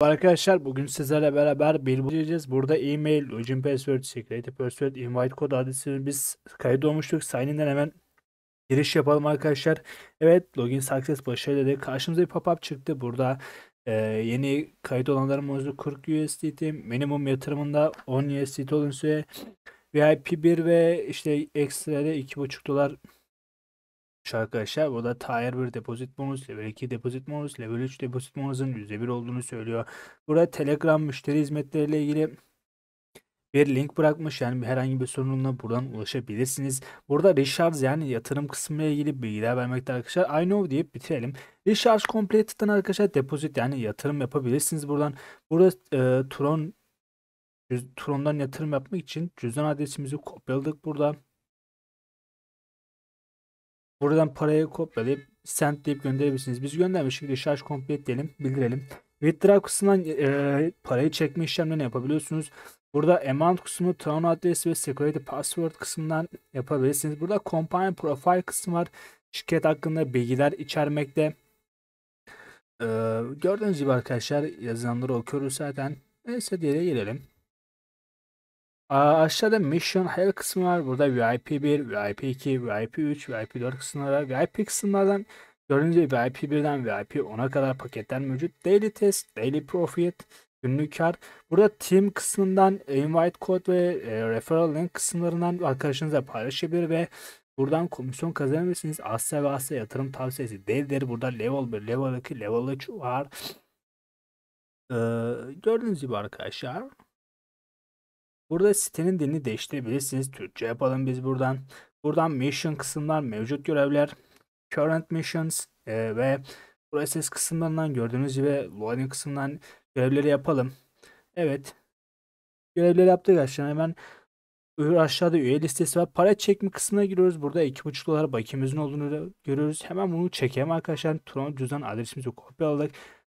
Arkadaşlar bugün sizlerle beraber bir bulacağız. Burada e-mail, login password, security password, invite kod adresini biz kayıt olmuştuk. Sign hemen giriş yapalım arkadaşlar. Evet login success başarılı dedi. Karşımıza bir pop-up çıktı. Burada e, yeni kayıt olanlarımızda 40 USDT, minimum yatırımında 10 USDT olun süre. VIP 1 ve işte ekstra da 2,5 dolar arkadaşlar. O da Tier 1 depozit bonus, level 2 deposit bonus, level 3 depozit bonusun %1 olduğunu söylüyor. Burada Telegram müşteri hizmetleriyle ilgili bir link bırakmış. Yani herhangi bir sorununa buradan ulaşabilirsiniz. Burada Richards yani yatırım kısmıyla ile ilgili bilgiler vermekte arkadaşlar. I know deyip bitirelim. Richards Completed'dan arkadaşlar deposit yani yatırım yapabilirsiniz buradan. Burada e, Tron Tron'dan yatırım yapmak için cüzdan adresimizi kopyaladık burada. Buradan parayı kopyalayıp send deyip gönderebilirsiniz. Biz göndermiştik recharge complete diyelim bildirelim. Withdraw kısmından e, parayı çekme işlemlerini yapabiliyorsunuz. Burada amount kısmı, town adresi ve security password kısmından yapabilirsiniz. Burada company profile kısmı var. Şirket hakkında bilgiler içermekte. Ee, gördüğünüz gibi arkadaşlar yazılanları okuyoruz zaten. Neyse diye gelelim aşağıda Mission Hell kısmı var. Burada VIP 1, VIP 2, VIP 3, VIP 4 kısımlara VIP kısımlardan gördüğünüz gibi VIP 1'den VIP 10'a kadar paketler mevcut. Daily Test, Daily Profit, günlük kar. Burada team kısmından invite code ve e, referral link kısımlarından arkadaşınıza paylaşabilir ve buradan komisyon kazanabilirsiniz. Asya ve Asya yatırım tavsiyesi değildir. Burada level 1, level 2, level 3 var. Ee, gördüğünüz gibi arkadaşlar Burada sitenin dilini değiştirebilirsiniz. Türkçe yapalım biz buradan. Buradan mission kısımlar mevcut görevler. Current missions e, ve process kısımlarından gördüğünüz gibi loading kısmından görevleri yapalım. Evet. Görevleri yaptık arkadaşlar. Hemen aşağıda üye listesi var. Para çekme kısmına giriyoruz. Burada 2,5 dolar bakiyemizin olduğunu görüyoruz. Hemen bunu çekelim arkadaşlar. Tron cüzdan adresimizi kopyaladık.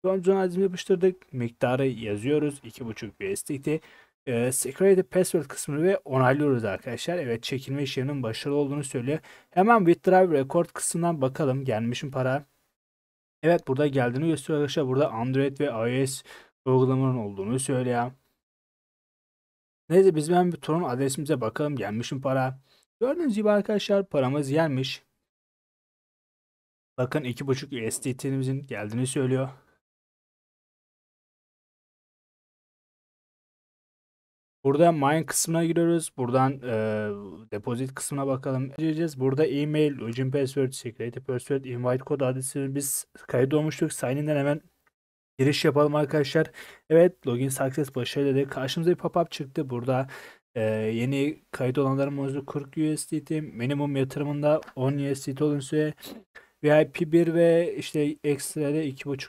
Tron cüzdan adresimizi yapıştırdık. Miktarı yazıyoruz. 2,5 USDT. E, Security Password kısmını ve onaylıyoruz arkadaşlar. Evet çekilme işleminin başarılı olduğunu söylüyor. Hemen Withdraw Record kısmından bakalım gelmişim para. Evet burada geldiğini gösteriyor arkadaşlar. Burada Android ve iOS uygulamanın olduğunu söylüyor. Neyse biz ben bir torun adresimize bakalım gelmişim para. Gördüğünüz gibi arkadaşlar paramız gelmiş. Bakın 2.5 USDT'imizin geldiğini söylüyor. Burada mine kısmına giriyoruz. Buradan e, depozit kısmına bakalım. Gireceğiz. Burada Email, mail login password, security password, invite kod adresini biz kaydolmuştuk. Sign in'den hemen giriş yapalım arkadaşlar. Evet login success başarılı dedi. Karşımıza bir pop-up çıktı. Burada e, yeni kayıt olanların bozucu 40 USDT. Minimum yatırımında 10 USDT olun süre. VIP 1 ve işte ekstra'da 2.5